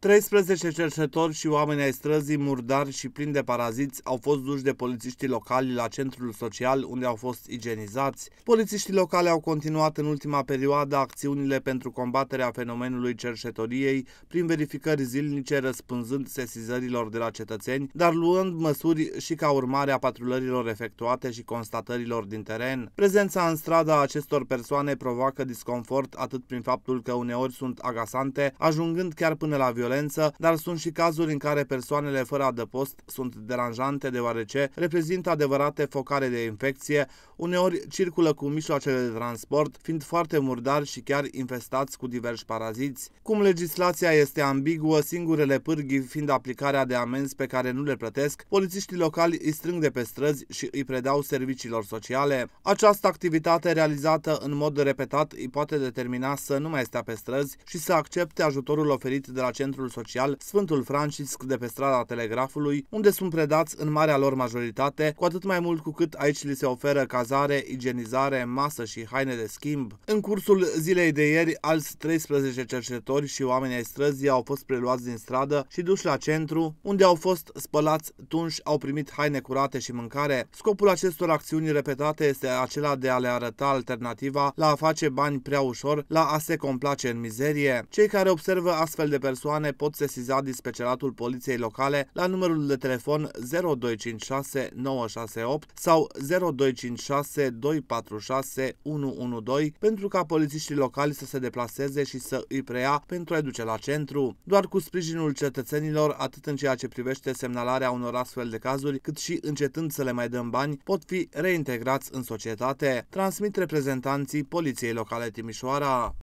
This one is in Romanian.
13 cercetori și oameni ai străzii murdari și plini de paraziți au fost duși de polițiștii locali la centrul social unde au fost igienizați. Polițiștii locali au continuat în ultima perioadă acțiunile pentru combaterea fenomenului cercetoriei prin verificări zilnice răspânzând sesizărilor de la cetățeni, dar luând măsuri și ca urmare a patrulărilor efectuate și constatărilor din teren. Prezența în stradă a acestor persoane provoacă disconfort atât prin faptul că uneori sunt agasante, ajungând chiar până la violență violență, dar sunt și cazuri în care persoanele fără adăpost sunt deranjante deoarece reprezintă adevărate focare de infecție, uneori circulă cu mijloacele de transport, fiind foarte murdari și chiar infestați cu diversi paraziți. Cum legislația este ambiguă, singurele pârghi fiind aplicarea de amenzi pe care nu le plătesc, polițiștii locali îi strâng de pe străzi și îi predau serviciilor sociale. Această activitate realizată în mod repetat îi poate determina să nu mai stea pe străzi și să accepte ajutorul oferit de la centru Centrul Social Sfântul Francisc de pe strada Telegrafului, unde sunt predați în marea lor majoritate, cu atât mai mult cu cât aici li se oferă cazare, igienizare, masă și haine de schimb. În cursul zilei de ieri, alți 13 cercetători și oameni ai străzii au fost preluați din stradă și duși la centru, unde au fost spălați, tunși, au primit haine curate și mâncare. Scopul acestor acțiuni repetate este acela de a le arăta alternativa la a face bani prea ușor, la a se complace în mizerie. Cei care observă astfel de persoane persoane pot sesiza dispeceratul poliției locale la numărul de telefon 0256 968 sau 0256 246 112 pentru ca polițiștii locali să se deplaseze și să îi preia pentru a duce la centru. Doar cu sprijinul cetățenilor, atât în ceea ce privește semnalarea unor astfel de cazuri, cât și încetând să le mai dăm bani, pot fi reintegrați în societate, transmit reprezentanții Poliției Locale Timișoara.